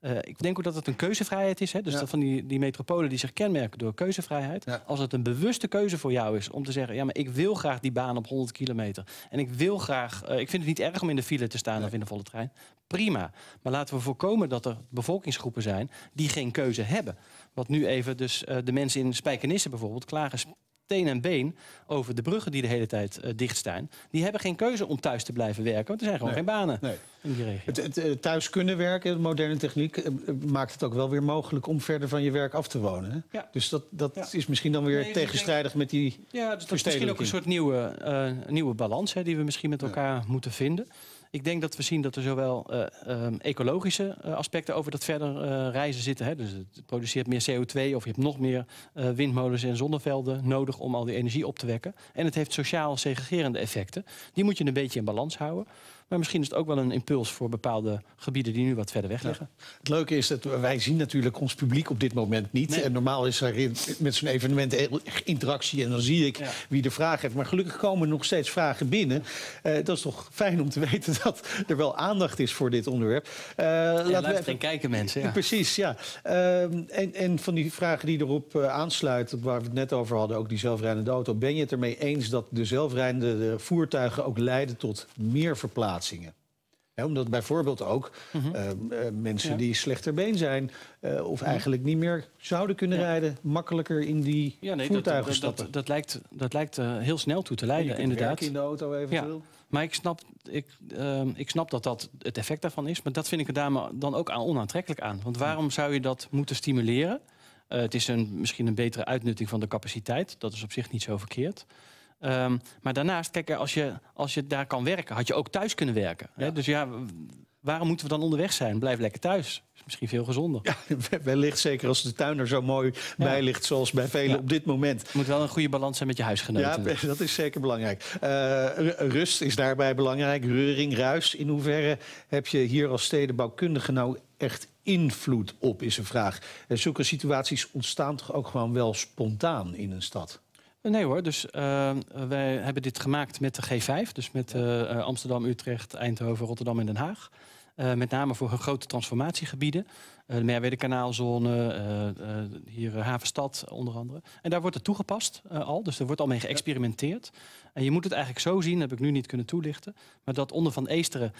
Eh, ik denk ook dat het een keuzevrijheid is. Hè? Dus dat van die, die metropolen die zich kenmerken door keuzevrijheid. Als het een bewuste keuze voor jou is om te zeggen: ja, maar ik wil graag die baan op 100 kilometer. En ik wil graag. Eh, ik vind het niet erg om in de file te staan of in de volle trein. Prima. Maar laten we voorkomen dat er bevolkingsgroepen zijn die geen keuze hebben. Wat nu even dus eh, de mensen in Spijkenisse bijvoorbeeld klagen teen en been over de bruggen die de hele tijd uh, eh, dicht staan. Die hebben geen keuze om thuis te blijven werken, want er zijn gewoon geen banen nee. in die regio. Het, eh, thuis kunnen werken, moderne techniek, maakt het ook wel weer mogelijk om verder van je werk af te wonen. Hè? Ja. Dus dat, dat is misschien dan weer dus tegenstrijdig met die. Ja, dus misschien ook een soort nieuwe, nieuwe balans hè, die we misschien met elkaar moeten vinden. Ik denk dat we zien dat er zowel eh, ehm, ecologische eh, aspecten over dat verder eh, reizen zitten. Hè. Dus het produceert meer CO2 of je hebt nog meer windmolens en zonnevelden nodig om al die energie op te wekken. En het heeft sociaal segregerende effecten. Die moet je een beetje in balans houden. Maar misschien is het ook wel een impuls voor bepaalde gebieden die nu wat verder weg liggen. Het leuke is dat wij zien natuurlijk ons publiek op dit moment niet. En normaal is er met zo'n evenement interactie en dan zie ik wie de vraag heeft. Maar gelukkig komen nog steeds vragen binnen. Uh, dat is toch fijn om te weten dat er wel aandacht is voor dit onderwerp. Eh, ja, laten we even kijken mensen. Ja. Precies, ja. Ehm, en, en van die vragen die erop eh, aansluiten, waar we het net over hadden, ook die zelfrijdende auto. Ben je het ermee eens dat de zelfrijdende voertuigen ook leiden tot meer verplaatsing? omdat bijvoorbeeld ook mhm. ehm, eh, mensen die slechter been zijn... Eh, of mhm. eigenlijk niet meer zouden kunnen rijden... makkelijker in die nee, voertuigen dat, stappen. Dat, lijkt, dat lijkt eh, heel snel toe te leiden, inderdaad. in de auto eventueel. Maar ik snap, ik, ehm, ik snap dat dat het effect daarvan is. Maar dat vind ik daar dan ook aan onaantrekkelijk aan. Want waarom zou je dat moeten stimuleren? het is een, misschien een betere uitnutting van de capaciteit. Dat is op zich niet zo verkeerd. Ehm, maar daarnaast, kijk, als je, als je daar kan werken, had je ook thuis kunnen werken. Hè? Dus ja, waarom moeten we dan onderweg zijn? Blijf lekker thuis. Is misschien veel gezonder. Ja, wellicht zeker als de tuin er zo mooi bij ligt, zoals bij velen op dit moment. Het moet wel een goede balans zijn met je huisgenoten. Ja, dus. dat is zeker belangrijk. Eh, rust is daarbij belangrijk. Reuring, ruis. In hoeverre heb je hier als stedenbouwkundige nou echt invloed op, is een vraag. En eh, zulke situaties ontstaan toch ook gewoon wel spontaan in een stad? Nee hoor, dus ehm, wij hebben dit gemaakt met de G5, dus met eh, eh, Amsterdam, Utrecht, Eindhoven, Rotterdam en Den Haag. Eh, met name voor hun grote transformatiegebieden. de Merwedekanaalzone, hier Havenstad onder andere. En daar wordt het toegepast al, dus er wordt al mee geëxperimenteerd. En je moet het eigenlijk zo zien, dat heb ik nu niet kunnen toelichten... maar dat onder Van Eesteren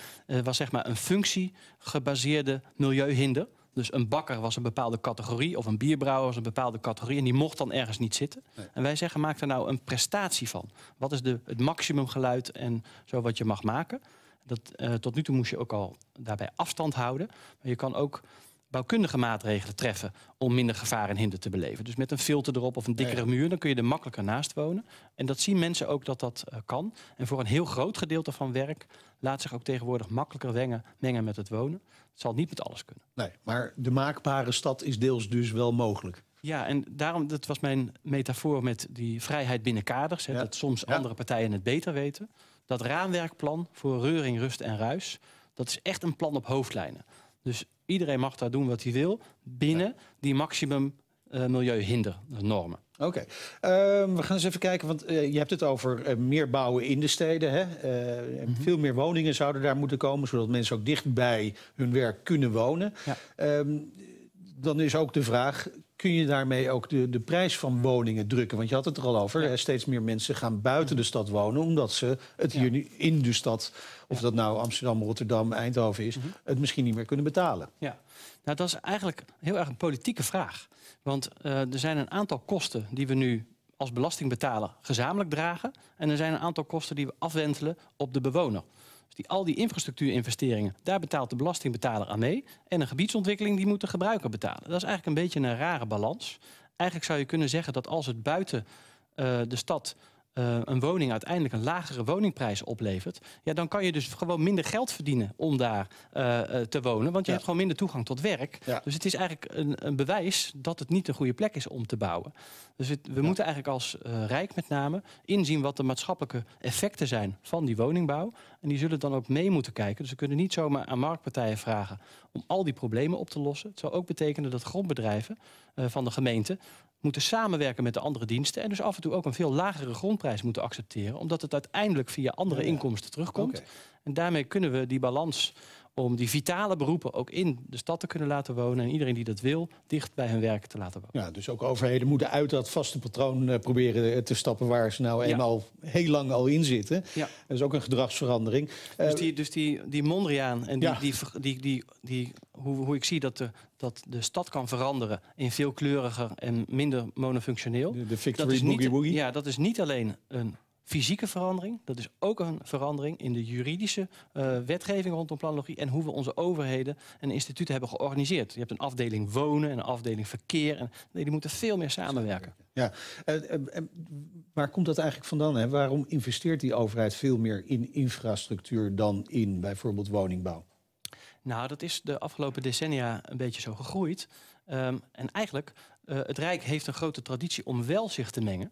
was zeg maar een functiegebaseerde milieuhinder... Dus een bakker was een bepaalde categorie of een bierbrouwer was een bepaalde categorie en die mocht dan ergens niet zitten. En wij zeggen, maak er nou een prestatie van. Wat is de, het geluid en zo wat je mag maken? Dat, eh, tot nu toe moest je ook al daarbij afstand houden. Maar je kan ook bouwkundige maatregelen treffen om minder gevaar en hinder te beleven. Dus met een filter erop of een dikkere muur, dan kun je er makkelijker naast wonen. En dat zien mensen ook dat dat eh, kan. En voor een heel groot gedeelte van werk laat zich ook tegenwoordig makkelijker mengen met het wonen. Het zal niet met alles kunnen. Nee, maar de maakbare stad is deels dus wel mogelijk. Ja, en daarom, dat was mijn metafoor met die vrijheid binnen kaders. Hè, Dat soms andere partijen het beter weten. Dat raamwerkplan voor reuring, rust en ruis, dat is echt een plan op hoofdlijnen. Dus Iedereen mag daar doen wat hij wil binnen die maximum milieu eh, milieuhindernormen. Oké, ehm, we gaan eens even kijken, want eh, je hebt het over eh, meer bouwen in de steden. Hè? Mhm. Veel meer woningen zouden daar moeten komen, zodat mensen ook dichtbij hun werk kunnen wonen. Ehm, dan is ook de vraag, kun je daarmee ook de, de prijs van woningen drukken? Want je had het er al over, steeds meer mensen gaan buiten de stad wonen... omdat ze het hier nu in de stad, of dat nou Amsterdam, Rotterdam, Eindhoven is... Mhm. het misschien niet meer kunnen betalen. Ja, nou dat is eigenlijk heel erg een politieke vraag. Want eh, er zijn een aantal kosten die we nu als belastingbetaler gezamenlijk dragen. En er zijn een aantal kosten die we afwentelen op de bewoner. Dus die, al die infrastructuurinvesteringen, daar betaalt de belastingbetaler aan mee. En een gebiedsontwikkeling die moet de gebruiker betalen. Dat is eigenlijk een beetje een rare balans. Eigenlijk zou je kunnen zeggen dat als het buiten eh, de stad eh, een woning uiteindelijk een lagere woningprijs oplevert, ja, dan kan je dus gewoon minder geld verdienen om daar eh, eh, te wonen. Want je hebt gewoon minder toegang tot werk. Dus het is eigenlijk een, een, bewijs dat het niet een goede plek is om te bouwen. Dus we moeten eigenlijk als Rijk met name inzien wat de maatschappelijke effecten zijn van die woningbouw. En die zullen dan ook mee moeten kijken. Dus we kunnen niet zomaar aan marktpartijen vragen om al die problemen op te lossen. Het zou ook betekenen dat grondbedrijven van de gemeente moeten samenwerken met de andere diensten. En dus af en toe ook een veel lagere grondprijs moeten accepteren. Omdat het uiteindelijk via andere inkomsten terugkomt. En daarmee kunnen we die balans om die vitale beroepen ook in de stad te kunnen laten wonen... en iedereen die dat wil, dicht bij hun werk te laten wonen. Ja, dus ook overheden moeten uit dat vaste patroon eh, proberen eh, te stappen... waar ze nou eenmaal heel lang al in zitten. Ja. Dat is ook een gedragsverandering. Dus eh, die, dus die, die Mondriaan en die, ja. die, die, die, hoe, hoe ik zie dat de, dat de stad kan veranderen... in veel kleuriger en minder monofunctioneel... De, de Victory dat is niet, Boogie Woogie? Ja, dat is niet alleen een fysieke verandering. Dat is ook een verandering in de juridische eh, wetgeving rondom planologie en hoe we onze overheden en instituten hebben georganiseerd. Je hebt een afdeling wonen en een afdeling verkeer. En, nee, die moeten veel meer samenwerken. Ja, eh, eh, waar komt dat eigenlijk vandaan? Hè? Waarom investeert die overheid veel meer in infrastructuur dan in bijvoorbeeld woningbouw? Nou, dat is de afgelopen decennia een beetje zo gegroeid. Ehm, en eigenlijk, uh, het Rijk heeft een grote traditie om wel zich te mengen.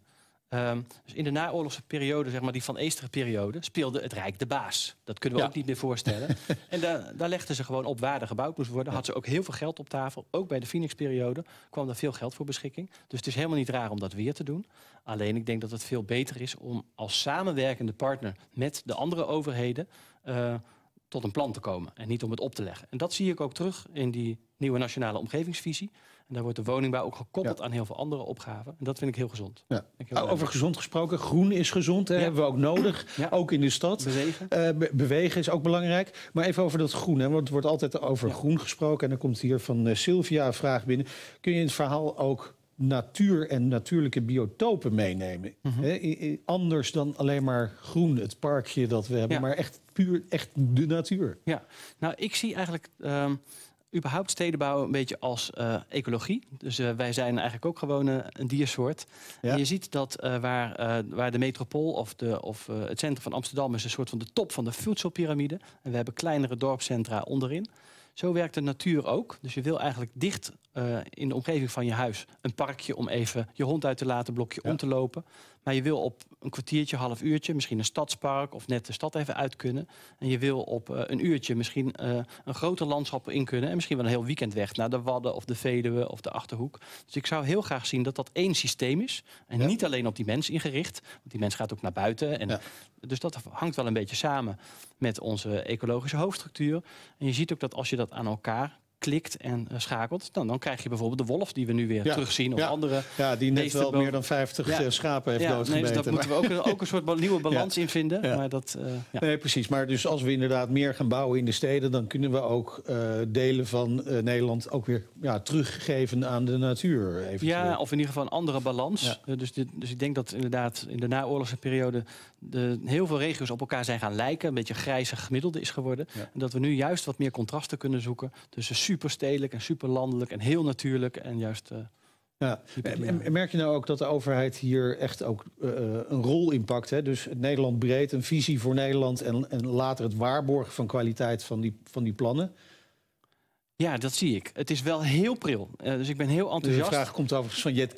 Ehm, dus in de naoorlogse periode, zeg maar die van Eestere periode, speelde het Rijk de baas. Dat kunnen we ook niet meer voorstellen. en daar legden ze gewoon op waar er gebouwd moest worden. Had ze ook heel veel geld op tafel. Ook bij de Phoenix-periode kwam er veel geld voor beschikking. Dus het is helemaal niet raar om dat weer te doen. Alleen ik denk dat het veel beter is om als samenwerkende partner met de andere overheden. Eh, tot een plan te komen en niet om het op te leggen. En dat zie ik ook terug in die nieuwe nationale omgevingsvisie. En daar wordt de woningbouw ook gekoppeld aan heel veel andere opgaven. En dat vind ik heel gezond. Ja. Over gezond gesproken, groen is gezond. Dat Hebben we ook nodig, ook in de stad. Bewegen. Eh, bewegen is ook belangrijk. Maar even over dat groen, hè? want er wordt altijd over groen gesproken. En dan komt hier van uh, Sylvia een vraag binnen. Kun je in het verhaal ook natuur en natuurlijke biotopen meenemen? Mhm. hè? Anders dan alleen maar groen, het parkje dat we hebben. Maar echt puur echt de natuur. Ja, nou ik zie eigenlijk... Ehm, überhaupt stedenbouw een beetje als eh, ecologie. Dus eh, wij zijn eigenlijk ook gewoon eh, een diersoort. En je ziet dat waar, waar de metropool of, de, of het centrum van Amsterdam is een soort van de top van de voedselpyramide. En we hebben kleinere dorpcentra onderin. Zo werkt de natuur ook. Dus je wil eigenlijk dicht eh, in de omgeving van je huis een parkje om even je hond uit te laten, blokje om te lopen. Maar je wil op een kwartiertje, half uurtje, misschien een stadspark of net de stad even uit kunnen. En je wil op eh, een uurtje misschien eh, een groter landschap in kunnen. En misschien wel een heel weekend weg naar de Wadden of de Veluwe of de Achterhoek. Dus ik zou heel graag zien dat dat één systeem is. En niet alleen op die mens ingericht. Want die mens gaat ook naar buiten. En Dus dat hangt wel een beetje samen met onze ecologische hoofdstructuur. En je ziet ook dat als je dat aan elkaar klikt en eh, schakelt, dan, dan krijg je bijvoorbeeld de wolf die we nu weer ja. terugzien. Of ja. andere ja, die net wel meer dan 50 eh, schapen heeft ja, Nee, dus daar moeten we ook, ook een soort nieuwe balans in vinden. Maar dat, eh, Nee, precies. Maar dus als we inderdaad meer gaan bouwen in de steden... dan kunnen we ook delen van Nederland ook weer ja, teruggeven aan de natuur. Eventueel. Ja, of in ieder geval een andere balans. dus, dit, dus ik denk dat inderdaad in de naoorlogse periode... De, heel veel regio's op elkaar zijn gaan lijken. Een beetje grijze gemiddelde is geworden. En dat we nu juist wat meer contrasten kunnen zoeken tussen super stedelijk en super landelijk en heel natuurlijk en juist. Eh, ja. En merk je nou ook dat de overheid hier echt ook eh, eh, een rol in pakt? Hè? Dus Nederland breed, een visie voor Nederland en, en later het waarborgen van kwaliteit van die, van die plannen. Ja, dat zie ik. Het is wel heel pril. dus ik ben heel dus enthousiast. De vraag komt overigens van Jet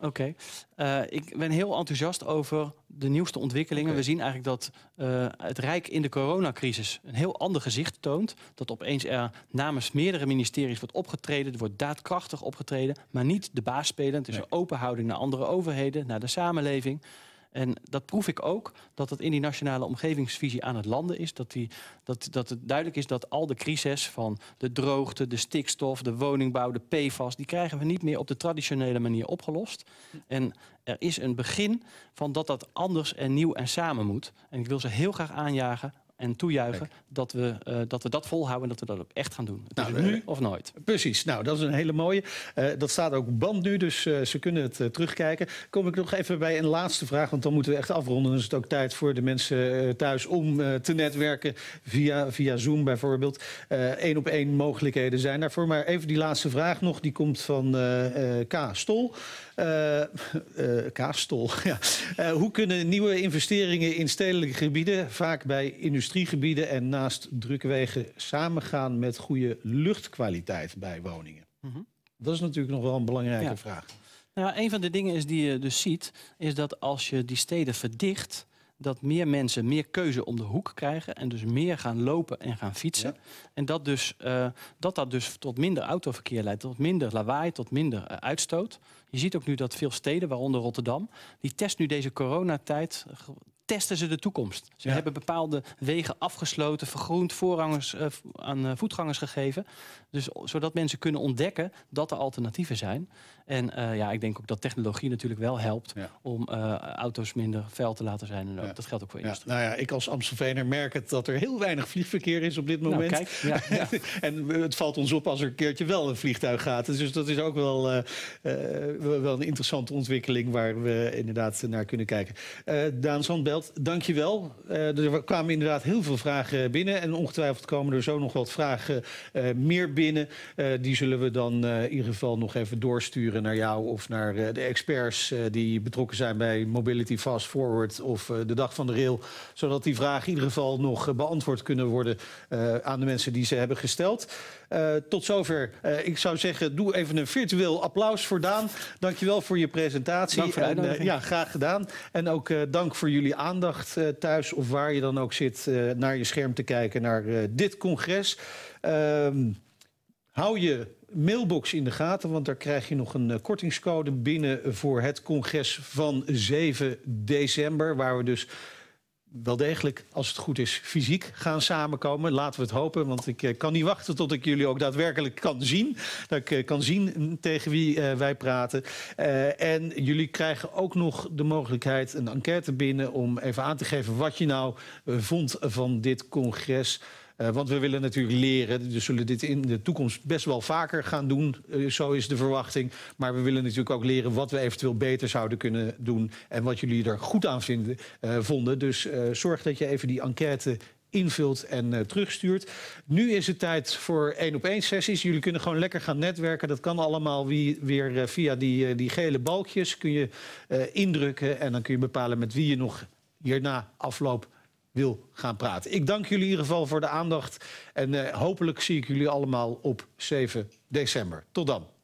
Oké. Eh, ik ben heel enthousiast over de nieuwste ontwikkelingen. We zien eigenlijk dat eh, het Rijk in de coronacrisis een heel ander gezicht toont. Dat opeens er namens meerdere ministeries wordt opgetreden. Er wordt daadkrachtig opgetreden, maar niet de baas spelen. Het is een open houding naar andere overheden, naar de samenleving. En dat proef ik ook, dat het in die nationale omgevingsvisie aan het landen is. Dat, die, dat, dat het duidelijk is dat al de crisis van de droogte, de stikstof, de woningbouw, de PFAS... die krijgen we niet meer op de traditionele manier opgelost. En er is een begin van dat dat anders en nieuw en samen moet. En ik wil ze heel graag aanjagen, en toejuichen dat we, eh, dat we dat volhouden en dat we dat ook echt gaan doen. Het is nou, nu eh, of nooit. Precies, nou dat is een hele mooie. Eh, dat staat ook band nu, dus ze kunnen het terugkijken. Kom ik nog even bij een laatste vraag, want dan moeten we echt afronden. Dan is het ook tijd voor de mensen thuis om te netwerken via, via Zoom bijvoorbeeld. Eén op één mogelijkheden zijn daarvoor. Maar even die laatste vraag nog, die komt van K. Stol. K. Stol, ja. hoe kunnen nieuwe investeringen in stedelijke gebieden vaak bij industrie industriegebieden en naast drukwegen samengaan met goede luchtkwaliteit bij woningen? Mhm. Dat is natuurlijk nog wel een belangrijke vraag. Nou, een van de dingen is die je dus ziet, is dat als je die steden verdicht, dat meer mensen meer keuze om de hoek krijgen en dus meer gaan lopen en gaan fietsen. En dat, dus, eh, dat dat dus tot minder autoverkeer leidt, tot minder lawaai, tot minder eh, uitstoot. Je ziet ook nu dat veel steden, waaronder Rotterdam, die test nu deze coronatijd testen ze de toekomst. Ze hebben bepaalde wegen afgesloten, vergroend, voorrangers eh, aan eh, voetgangers gegeven. Dus zodat mensen kunnen ontdekken dat er alternatieven zijn. En eh, ja, ik denk ook dat technologie natuurlijk wel helpt om eh, auto's minder vuil te laten zijn. En Dat geldt ook voor industrie. Ja. Nou ja, ik als Amstelveener merk het dat er heel weinig vliegverkeer is op dit nou, moment. en het valt ons op als er een keertje wel een vliegtuig gaat. Dus, dus dat is ook eh, wel, wel een interessante ontwikkeling waar we inderdaad naar kunnen kijken. Daan Zandbelt, dankjewel. er kwamen inderdaad heel veel vragen binnen. En ongetwijfeld komen er zo nog wat vragen meer binnen. die zullen we dan in ieder geval nog even doorsturen naar jou of naar eh, de experts eh, die betrokken zijn bij Mobility Fast Forward of eh, de Dag van de Rail. Zodat die vragen in ieder geval nog beantwoord kunnen worden aan de mensen die ze hebben gesteld. tot zover. ik zou zeggen, doe even een virtueel applaus voor Daan. Dankjewel voor je presentatie. voor en, ja, graag gedaan. En ook dank voor jullie aandacht thuis of waar je dan ook zit naar je scherm te kijken naar dit congres. Ehm, hou je mailbox in de gaten, want daar krijg je nog een eh, kortingscode binnen voor het congres van 7 december, waar we dus wel degelijk, als het goed is, fysiek gaan samenkomen. Laten we het hopen, want ik eh, kan niet wachten tot ik jullie ook daadwerkelijk kan zien. Dat ik eh, kan zien mm, tegen wie wij praten. en jullie krijgen ook nog de mogelijkheid een enquête binnen om even aan te geven wat je nou vond van dit congres. Eh, want we willen natuurlijk leren. Dus zullen dit in de toekomst best wel vaker gaan doen. Eh, zo is de verwachting. Maar we willen natuurlijk ook leren wat we eventueel beter zouden kunnen doen. En wat jullie er goed aan vinden, eh, vonden. Dus zorg dat je even die enquête invult en terugstuurt. Nu is het tijd voor één op één sessies. Jullie kunnen gewoon lekker gaan netwerken. Dat kan allemaal wie, weer via die, die gele balkjes kun je indrukken en dan kun je bepalen met wie je nog hierna afloopt wil gaan praten. Ik dank jullie in ieder geval voor de aandacht. En eh, hopelijk zie ik jullie allemaal op 7 december. Tot dan.